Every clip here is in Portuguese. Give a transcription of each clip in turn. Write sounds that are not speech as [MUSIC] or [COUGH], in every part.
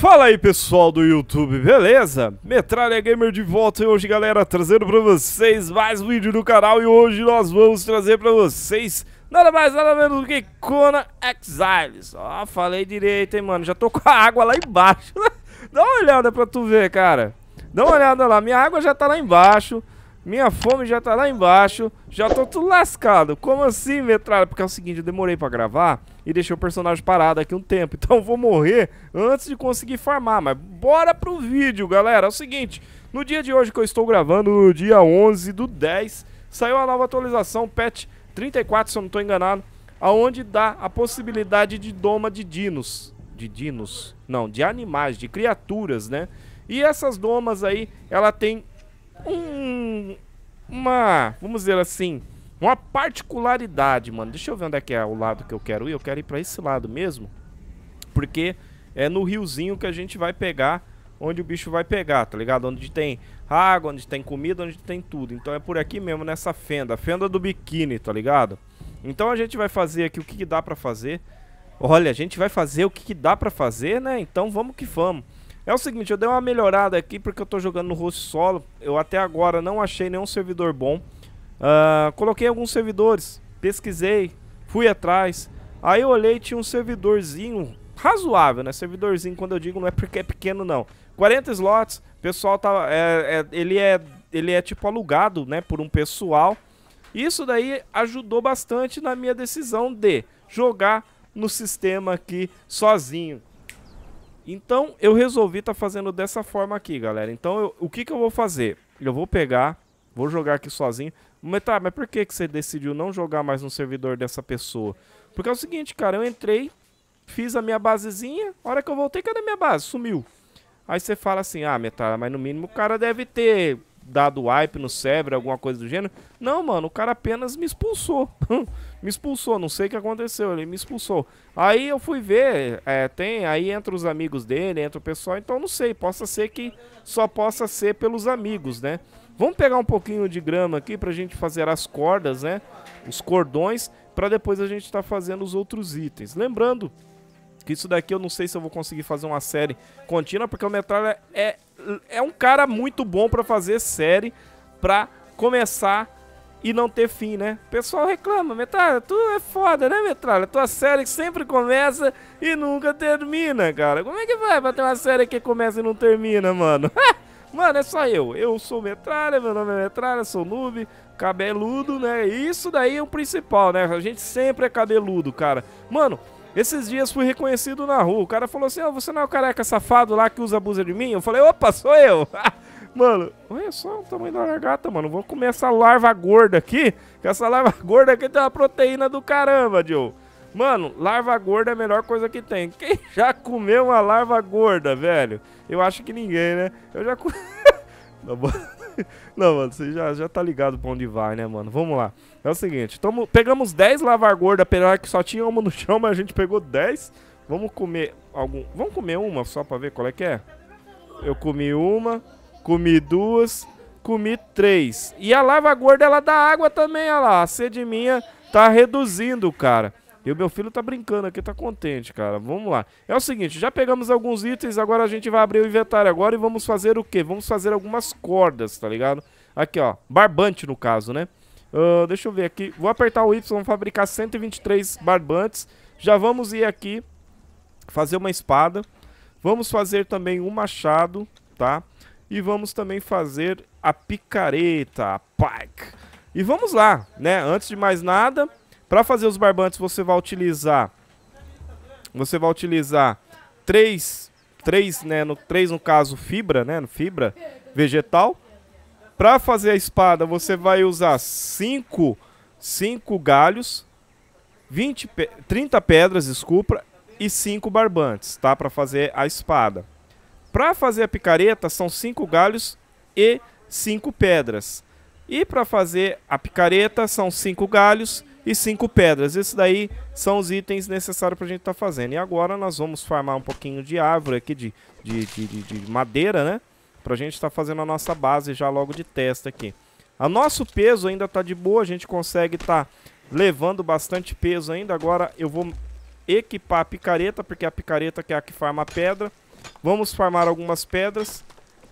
Fala aí pessoal do YouTube, beleza? Metralha Gamer de volta e hoje galera trazendo pra vocês mais um vídeo do canal e hoje nós vamos trazer pra vocês nada mais nada menos do que Conan Exiles Ó, falei direito hein mano, já tô com a água lá embaixo [LAUGHS] Dá uma olhada pra tu ver cara, dá uma olhada lá, minha água já tá lá embaixo minha fome já tá lá embaixo, já tô tudo lascado. Como assim, metralha? Porque é o seguinte, eu demorei pra gravar e deixei o personagem parado aqui um tempo. [LAUGHS] Então eu vou morrer antes de conseguir farmar. Mas bora pro vídeo, galera. É o seguinte, no dia de hoje que eu estou gravando, dia 11 do 10, saiu a nova atualização, patch 34, se eu não tô enganado, aonde dá a possibilidade de doma de dinos. De dinos? Não, de animais, de criaturas, né? E essas domas aí, ela tem um, uma, vamos dizer assim, uma particularidade, mano. Deixa eu ver onde é que é o lado que eu quero ir. Eu quero ir para esse lado mesmo, porque é no riozinho que a gente vai pegar, onde o bicho vai pegar, tá ligado? Onde tem água, onde tem comida, onde tem tudo. Então é por aqui mesmo, nessa fenda, fenda do biquíni, tá ligado? Então a gente vai fazer aqui o que, que dá para fazer. Olha, a gente vai fazer o que, que dá para fazer, né? Então vamos que vamos. É o seguinte, eu dei uma melhorada aqui porque eu tô jogando no host solo. Eu até agora não achei nenhum servidor bom. Uh, coloquei alguns servidores, pesquisei, fui atrás. Aí eu olhei tinha um servidorzinho razoável, né? Servidorzinho, quando eu digo, não é porque é pequeno, não. 40 slots, pessoal tá. É, é, ele, é, ele é tipo alugado, né? Por um pessoal. Isso daí ajudou bastante na minha decisão de jogar no sistema aqui sozinho. Então eu resolvi estar tá fazendo dessa forma aqui, galera. Então eu, o que, que eu vou fazer? Eu vou pegar, vou jogar aqui sozinho. Mas tá, mas por que, que você decidiu não jogar mais no servidor dessa pessoa? Porque é o seguinte, cara, eu entrei, fiz a minha basezinha, a hora que eu voltei, cadê minha base? Sumiu. Aí você fala assim, ah, Metara, mas no mínimo o cara deve ter dado wipe no cérebro, alguma coisa do gênero. Não, mano, o cara apenas me expulsou. [LAUGHS] me expulsou, não sei o que aconteceu, ele me expulsou. Aí eu fui ver, é, tem, aí entre os amigos dele, entra o pessoal, então não sei, possa ser que só possa ser pelos amigos, né? Vamos pegar um pouquinho de grama aqui pra gente fazer as cordas, né? Os cordões, para depois a gente estar tá fazendo os outros itens. Lembrando que isso daqui eu não sei se eu vou conseguir fazer uma série contínua, porque o metralha é é um cara muito bom para fazer série, pra começar e não ter fim, né? O pessoal reclama, Metralha, tu é foda, né, Metralha? Tua série sempre começa e nunca termina, cara. Como é que vai pra ter uma série que começa e não termina, mano? [LAUGHS] mano, é só eu. Eu sou Metralha, meu nome é Metralha, sou noob, cabeludo, né? Isso daí é o principal, né? A gente sempre é cabeludo, cara. Mano, esses dias fui reconhecido na rua. O cara falou assim: oh, você não é o careca safado lá que usa abusa de mim? Eu falei: opa, sou eu. [LAUGHS] mano, olha só o tamanho da largata, mano. Vou comer essa larva gorda aqui. Que essa larva [LAUGHS] gorda aqui tem uma proteína do caramba, Joe. Mano, larva gorda é a melhor coisa que tem. Quem [LAUGHS] já comeu uma larva gorda, velho? Eu acho que ninguém, né? Eu já comi. Tá [LAUGHS] Não, mano, você já, já tá ligado pra onde vai, né, mano? Vamos lá. É o seguinte, tamo, pegamos 10 lavar gorda, apesar que só tinha uma no chão, [LAUGHS] mas a gente pegou 10. Vamos comer algum... Vamos comer uma só pra ver qual é que é? Eu comi uma, comi duas, comi três. E a lava gorda, ela dá água também, olha lá. A sede minha tá reduzindo, cara. E o meu filho tá brincando aqui, tá contente, cara. Vamos lá. É o seguinte, já pegamos alguns itens, agora a gente vai abrir o inventário agora e vamos fazer o quê? Vamos fazer algumas cordas, tá ligado? Aqui, ó. Barbante, no caso, né? Uh, deixa eu ver aqui. Vou apertar o Y, vamos fabricar 123 barbantes. Já vamos ir aqui fazer uma espada. Vamos fazer também um machado, tá? E vamos também fazer a picareta, a pike. E vamos lá, né? Antes de mais nada, para fazer os barbantes, você vai utilizar você vai utilizar três, três, né, no, três no caso fibra, né, fibra vegetal. Para fazer a espada, você vai usar cinco, cinco galhos, 20, 30 pedras, desculpa, e cinco barbantes, tá, para fazer a espada. Para fazer a picareta, são cinco galhos e cinco pedras. E para fazer a picareta, são cinco galhos e cinco pedras. Esses daí são os itens necessários para a gente estar tá fazendo. E agora nós vamos farmar um pouquinho de árvore aqui, de, de, de, de madeira, né? Para a gente estar tá fazendo a nossa base já logo de testa aqui. O nosso peso ainda está de boa, a gente consegue estar tá levando bastante peso ainda. Agora eu vou equipar a picareta, porque a picareta que é a que farma a pedra. Vamos farmar algumas pedras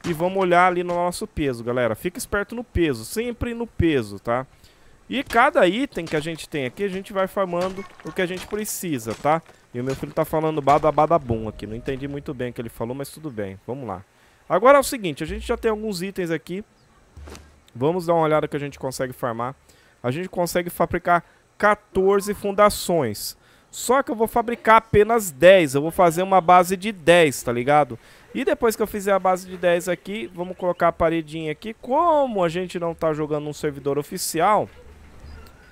e vamos olhar ali no nosso peso, galera. Fica esperto no peso, sempre no peso, Tá? E cada item que a gente tem aqui, a gente vai farmando o que a gente precisa, tá? E o meu filho tá falando badabadabum aqui. Não entendi muito bem o que ele falou, mas tudo bem. Vamos lá. Agora é o seguinte, a gente já tem alguns itens aqui. Vamos dar uma olhada que a gente consegue farmar. A gente consegue fabricar 14 fundações. Só que eu vou fabricar apenas 10. Eu vou fazer uma base de 10, tá ligado? E depois que eu fizer a base de 10 aqui, vamos colocar a paredinha aqui. Como a gente não tá jogando num servidor oficial...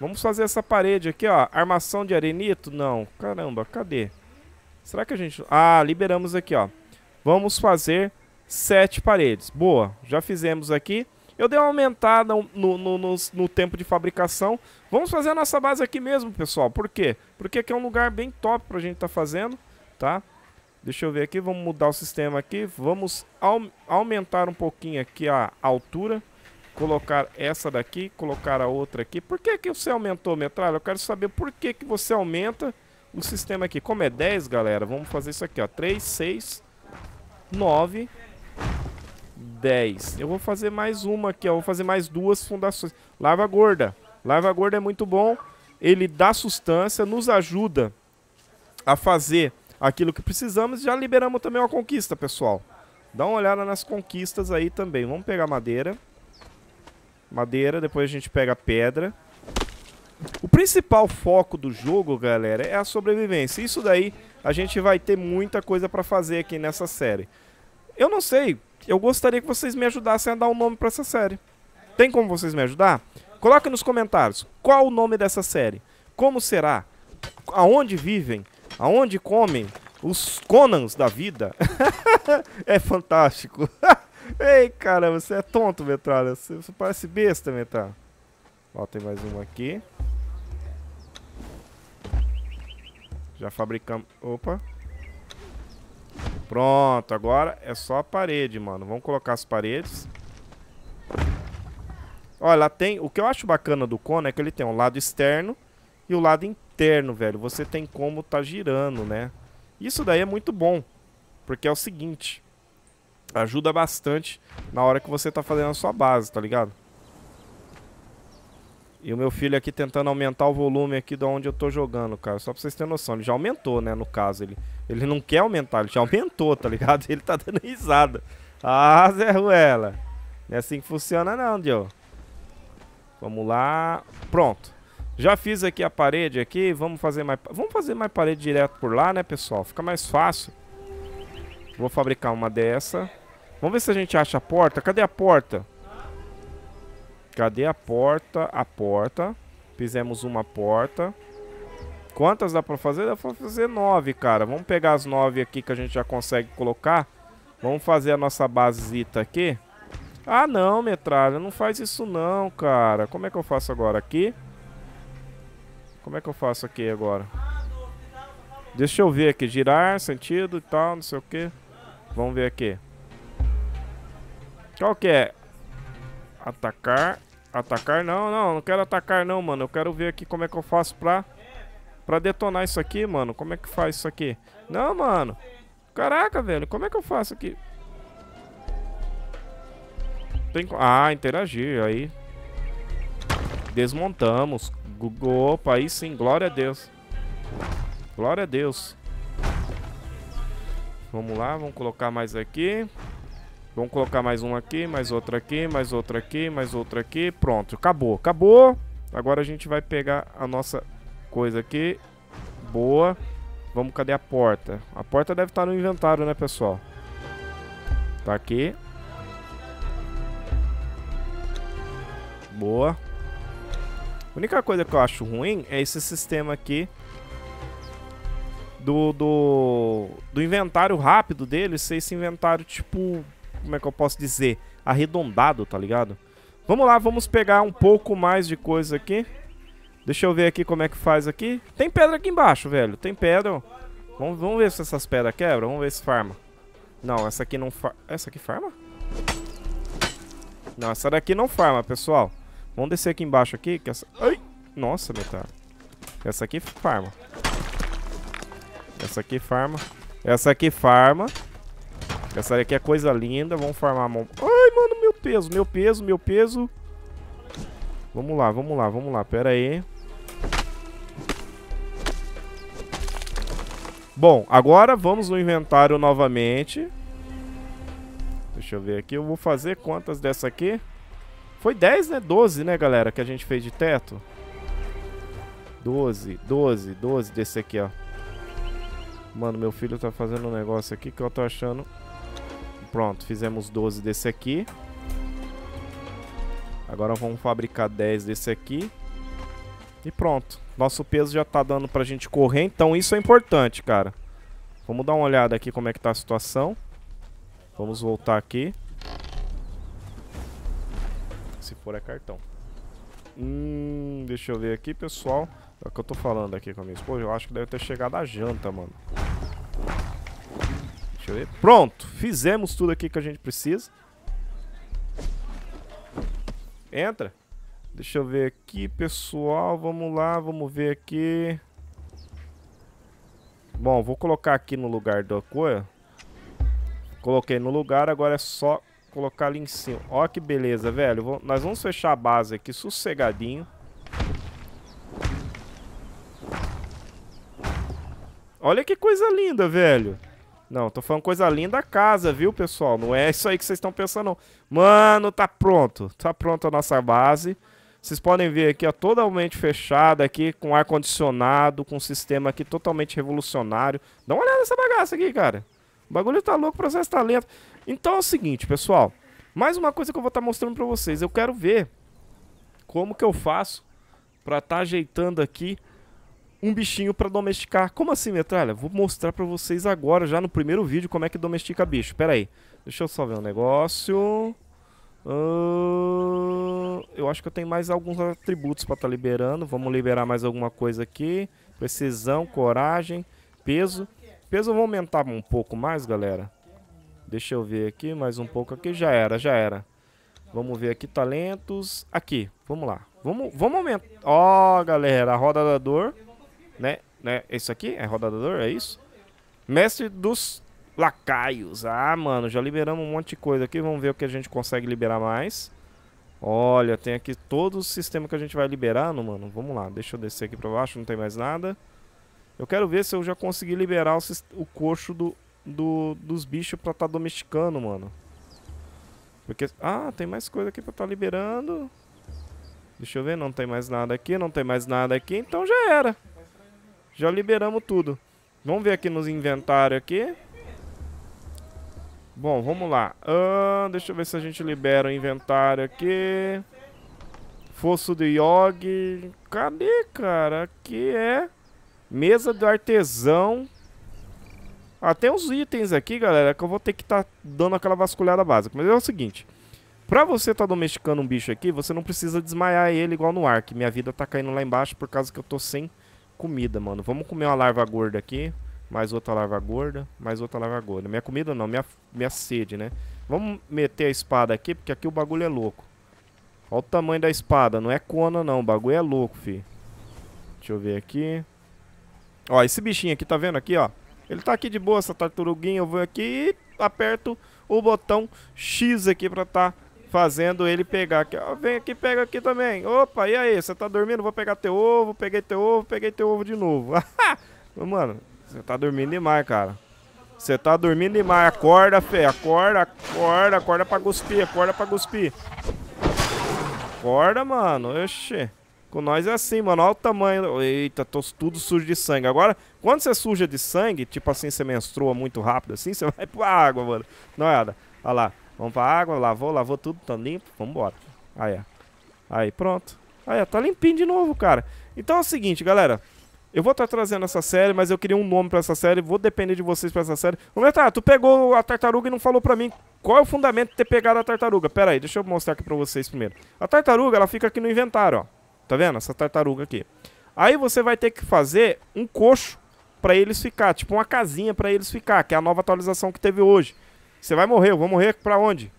Vamos fazer essa parede aqui, ó. Armação de arenito? Não. Caramba, cadê? Será que a gente... Ah, liberamos aqui, ó. Vamos fazer sete paredes. Boa, já fizemos aqui. Eu dei uma aumentada no, no, no, no, tempo de fabricação. Vamos fazer a nossa base aqui mesmo, pessoal. Por quê? Porque aqui é um lugar bem top pra gente tá fazendo, tá? Deixa eu ver aqui, vamos mudar o sistema aqui. Vamos au aumentar um pouquinho aqui a altura colocar essa daqui, colocar a outra aqui. Por que, que você aumentou a metralha? Eu quero saber por que, que você aumenta o sistema aqui. Como é 10, galera, vamos fazer isso aqui, ó. 3, 6, 9, 10. Eu vou fazer mais uma aqui, ó. Vou fazer mais duas fundações. Lava gorda. Lava gorda é muito bom. Ele dá sustância, nos ajuda a fazer aquilo que precisamos. Já liberamos também uma conquista, pessoal. Dá uma olhada nas conquistas aí também. Vamos pegar madeira madeira, depois a gente pega pedra. O principal foco do jogo, galera, é a sobrevivência. Isso daí a gente vai ter muita coisa pra fazer aqui nessa série. Eu não sei, eu gostaria que vocês me ajudassem a dar um nome pra essa série. Tem como vocês me ajudar? Coloque nos comentários qual o nome dessa série. Como será? Aonde vivem? Aonde comem? Os Conans da vida? [LAUGHS] é fantástico. [LAUGHS] Ei, cara, você é tonto, Metralha. Você, você parece besta, Metralha. Ó, tem mais uma aqui. Já fabricamos... Opa. Pronto, agora é só a parede, mano. Vamos colocar as paredes. Olha, lá tem... O que eu acho bacana do cone é que ele tem um lado externo e o lado interno, velho. Você tem como tá girando, né? Isso daí é muito bom. Porque é o seguinte ajuda bastante na hora que você tá fazendo a sua base, tá ligado? E o meu filho aqui tentando aumentar o volume aqui de onde eu tô jogando, cara. Só pra vocês terem noção. Ele já aumentou, né, no caso. Ele, ele não quer aumentar, ele já aumentou, tá ligado? [LAUGHS] Ele tá dando risada. Ah, Zé Ruela. Não é assim que funciona não, Dio. Vamos lá. Pronto. Já fiz aqui a parede aqui. Vamos fazer mais... Vamos fazer mais parede direto por lá, né, pessoal? Fica mais fácil. Vou fabricar uma dessa. Vamos ver se a gente acha a porta. Cadê a porta? Cadê a porta? A porta. Fizemos uma porta. Quantas dá pra fazer? Dá pra fazer nove, cara. Vamos pegar as nove aqui que a gente já consegue colocar. Vamos fazer a nossa basita aqui. Ah, não, metralha. Não faz isso não, cara. Como é que eu faço agora? Aqui? Como é que eu faço aqui agora? Deixa eu ver aqui. Girar, sentido e tal, não sei o que. Vamos ver aqui. Qual que é? Atacar. Atacar? Não, não, não quero atacar não, mano. Eu quero ver aqui como é que eu faço pra... Pra detonar isso aqui, mano. Como é que faz isso aqui? Não, mano. Caraca, velho. Como é que eu faço aqui? Tem... Ah, interagir. Aí. Desmontamos. Opa, aí sim. Glória a Deus. Glória a Deus. Vamos lá, vamos colocar mais aqui. Vamos colocar mais um aqui, mais outro aqui, mais outro aqui, mais outro aqui. Pronto, acabou, acabou. Agora a gente vai pegar a nossa coisa aqui. Boa. Vamos, cadê a porta? A porta deve estar no inventário, né, pessoal? Tá aqui. Boa. A única coisa que eu acho ruim é esse sistema aqui do, do, do inventário rápido dele ser esse inventário, tipo, como é que eu posso dizer? Arredondado, tá ligado? Vamos lá, vamos pegar um pouco mais de coisa aqui. Deixa eu ver aqui como é que faz aqui. Tem pedra aqui embaixo, velho. Tem pedra, Vamos, vamos ver se essas pedras quebram. Vamos ver se farma. Não, essa aqui não farma. Essa aqui farma? Não, essa daqui não farma, pessoal. Vamos descer aqui embaixo aqui, que essa... Ai! Nossa, metade. Essa aqui farma. Essa aqui farma. Essa aqui farma. Essa daqui é coisa linda. Vamos farmar a mão. Ai, mano, meu peso, meu peso, meu peso. Vamos lá, vamos lá, vamos lá. Pera aí. Bom, agora vamos no inventário novamente. Deixa eu ver aqui. Eu vou fazer quantas dessa aqui? Foi 10, né? 12, né, galera? Que a gente fez de teto. 12, 12, 12 desse aqui, ó. Mano, meu filho tá fazendo um negócio aqui que eu tô achando Pronto, fizemos 12 desse aqui. Agora vamos fabricar 10 desse aqui. E pronto. Nosso peso já tá dando pra gente correr, então isso é importante, cara. Vamos dar uma olhada aqui como é que tá a situação. Vamos voltar aqui. Se for é cartão. Hum, deixa eu ver aqui, pessoal. É o que eu tô falando aqui com a minha esposa. Eu acho que deve ter chegado a janta, mano. Deixa eu ver. Pronto, fizemos tudo aqui que a gente precisa. Entra. Deixa eu ver aqui, pessoal. Vamos lá, vamos ver aqui. Bom, vou colocar aqui no lugar do coia. Coloquei no lugar, agora é só colocar ali em cima. Ó que beleza, velho. Vou... Nós vamos fechar a base aqui sossegadinho. Olha que coisa linda, velho. Não, tô falando coisa linda a casa, viu, pessoal? Não é isso aí que vocês estão pensando, não. Mano, tá pronto. Tá pronta a nossa base. Vocês podem ver aqui, ó, totalmente fechada aqui, com ar-condicionado, com um sistema aqui totalmente revolucionário. Dá uma olhada nessa bagaça aqui, cara. O bagulho tá louco, o processo tá lento. Então é o seguinte, pessoal. Mais uma coisa que eu vou estar tá mostrando pra vocês. Eu quero ver como que eu faço pra estar tá ajeitando aqui um bichinho para domesticar. Como assim, metralha? Vou mostrar para vocês agora, já no primeiro vídeo, como é que domestica bicho. Pera aí. Deixa eu só ver um negócio. Uh, eu acho que eu tenho mais alguns atributos para estar tá liberando. Vamos liberar mais alguma coisa aqui. Precisão, coragem, peso. Peso eu vou aumentar um pouco mais, galera. Deixa eu ver aqui, mais um pouco aqui. Já era, já era. Vamos ver aqui, talentos. Aqui, vamos lá. Vamos, vamos aumentar. Ó, oh, galera, a roda da dor. Né? né? Isso aqui é rodador, é isso? Mestre dos lacaios. Ah, mano, já liberamos um monte de coisa aqui. Vamos ver o que a gente consegue liberar mais. Olha, tem aqui todo o sistema que a gente vai liberando, mano. Vamos lá, deixa eu descer aqui pra baixo, não tem mais nada. Eu quero ver se eu já consegui liberar o, o coxo do, do, dos bichos pra tá domesticando, mano. Porque... Ah, tem mais coisa aqui pra tá liberando. Deixa eu ver, não tem mais nada aqui, não tem mais nada aqui, então já era. Já liberamos tudo. Vamos ver aqui nos inventários aqui. Bom, vamos lá. Ah, deixa eu ver se a gente libera o inventário aqui. Fosso do Yogi. Cadê, cara? Aqui é... Mesa do artesão. Ah, tem uns itens aqui, galera, que eu vou ter que estar tá dando aquela vasculhada básica. Mas é o seguinte. Pra você tá domesticando um bicho aqui, você não precisa desmaiar ele igual no ar, que minha vida tá caindo lá embaixo por causa que eu tô sem comida, mano. Vamos comer uma larva gorda aqui. Mais outra larva gorda. Mais outra larva gorda. Minha comida não, minha, minha sede, né? Vamos meter a espada aqui, porque aqui o bagulho é louco. Olha o tamanho da espada. Não é cona, não. O bagulho é louco, fi. Deixa eu ver aqui. Ó, esse bichinho aqui, tá vendo aqui, ó? Ele tá aqui de boa, essa tartaruguinha. Eu vou aqui e aperto o botão X aqui pra tá fazendo ele pegar aqui. Ó, vem aqui, pega aqui também. Opa, e aí? Você tá dormindo? Vou pegar teu ovo, peguei teu ovo, peguei teu ovo de novo. [LAUGHS] Mano, você tá dormindo demais, cara. Você tá dormindo demais. Acorda, fé. Acorda, acorda, acorda pra cuspir, acorda pra cuspir. Acorda, mano. Oxê. Com nós é assim, mano. Olha o tamanho. Eita, tô tudo sujo de sangue. Agora, quando você suja de sangue, tipo assim, você menstrua muito rápido assim, você [LAUGHS] vai pra água, mano. Não é nada. Olha lá. Vamos pra água, lavou, lavou tudo, tá limpo, vambora. Aí, ó. Aí, pronto. Aí, ó, tá limpinho de novo, cara. Então é o seguinte, galera. Eu vou estar tá trazendo essa série, mas eu queria um nome pra essa série. Vou depender de vocês pra essa série. Ô, tá, tu pegou a tartaruga e não falou pra mim qual é o fundamento de ter pegado a tartaruga. Pera aí, deixa eu mostrar aqui pra vocês primeiro. A tartaruga, ela fica aqui no inventário, ó. Tá vendo? Essa tartaruga aqui. Aí você vai ter que fazer um coxo pra eles ficar. Tipo, uma casinha pra eles ficar, que é a nova atualização que teve hoje. Você vai morrer, eu vou morrer pra onde?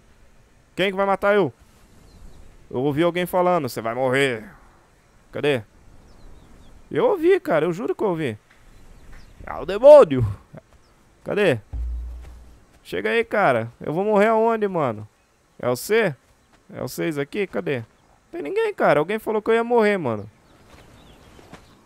Quem que vai matar eu? Eu ouvi alguém falando, você vai morrer. Cadê? Eu ouvi, cara, eu juro que eu ouvi. Ah, o demônio! Cadê? Chega aí, cara. Eu vou morrer aonde, mano? É o C? É o aqui? Cadê? Tem ninguém, cara. Alguém falou que eu ia morrer, mano.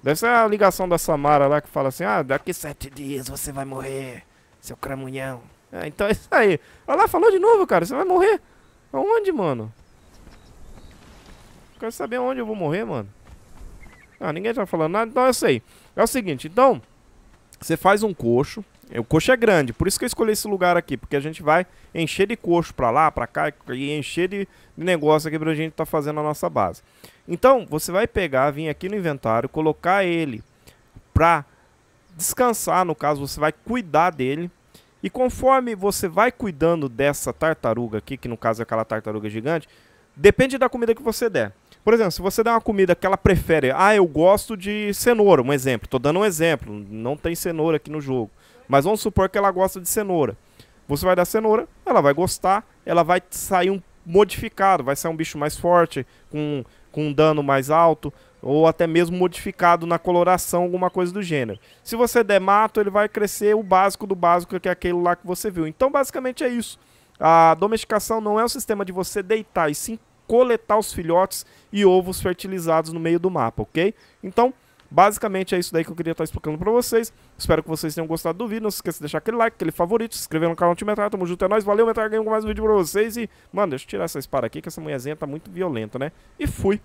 Deve ser a ligação da Samara lá que fala assim, ah, daqui sete dias você vai morrer, seu cramunhão. É, então é isso aí. Olha lá, falou de novo, cara. Você vai morrer. Aonde, mano? Quero saber aonde eu vou morrer, mano. Ah, ninguém tá falando nada, então é isso aí. É o seguinte, então... Você faz um coxo. É, o coxo é grande, por isso que eu escolhi esse lugar aqui. Porque a gente vai encher de coxo pra lá, pra cá. E encher de, de negócio aqui pra gente tá fazendo a nossa base. Então, você vai pegar, vir aqui no inventário, colocar ele pra descansar. No caso, você vai cuidar dele e conforme você vai cuidando dessa tartaruga aqui, que no caso é aquela tartaruga gigante, depende da comida que você der. Por exemplo, se você der uma comida que ela prefere, ah, eu gosto de cenoura, um exemplo. Estou dando um exemplo, não tem cenoura aqui no jogo. Mas vamos supor que ela gosta de cenoura. Você vai dar cenoura, ela vai gostar, ela vai sair um modificado, vai sair um bicho mais forte, com com um dano mais alto, ou até mesmo modificado na coloração, alguma coisa do gênero. Se você der mato, ele vai crescer o básico do básico, que é aquele lá que você viu. Então, basicamente é isso. A domesticação não é o sistema de você deitar, e sim coletar os filhotes e ovos fertilizados no meio do mapa, ok? Então, Basicamente é isso daí que eu queria estar explicando pra vocês. Espero que vocês tenham gostado do vídeo. Não se esqueça de deixar aquele like, aquele favorito, se inscrever no canal Time Metralha. Tamo junto, é nóis. Valeu, Metralha ganhou com mais um vídeo pra vocês. E, mano, deixa eu tirar essa espada aqui, que essa mulherzinha tá muito violenta, né? E fui!